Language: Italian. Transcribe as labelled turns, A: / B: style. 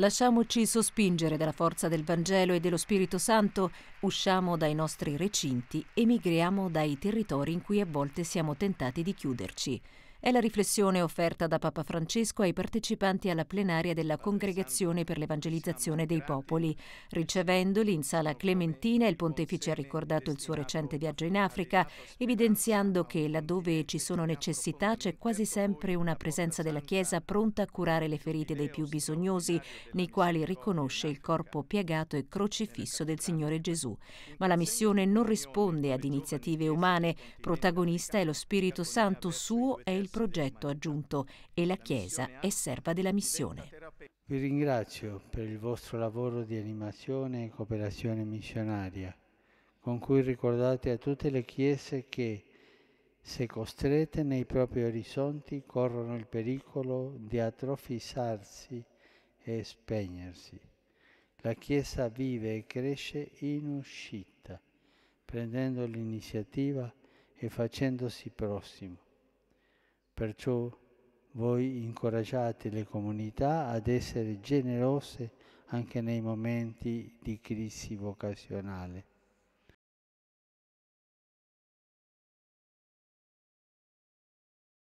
A: Lasciamoci sospingere dalla forza del Vangelo e dello Spirito Santo, usciamo dai nostri recinti e migriamo dai territori in cui a volte siamo tentati di chiuderci. È la riflessione offerta da Papa Francesco ai partecipanti alla plenaria della Congregazione per l'Evangelizzazione dei Popoli. Ricevendoli in sala Clementina, il pontefice ha ricordato il suo recente viaggio in Africa, evidenziando che laddove ci sono necessità c'è quasi sempre una presenza della Chiesa pronta a curare le ferite dei più bisognosi, nei quali riconosce il corpo piegato e crocifisso del Signore Gesù. Ma la missione non risponde ad iniziative umane, protagonista è lo Spirito Santo, suo è il del progetto aggiunto e la Chiesa è serva della missione.
B: Vi ringrazio per il vostro lavoro di animazione e cooperazione missionaria, con cui ricordate a tutte le Chiese che, se costrette nei propri orizzonti, corrono il pericolo di atrofissarsi e spegnersi. La Chiesa vive e cresce in uscita, prendendo l'iniziativa e facendosi prossimo. Perciò voi incoraggiate le comunità ad essere generose anche nei momenti di crisi vocazionale.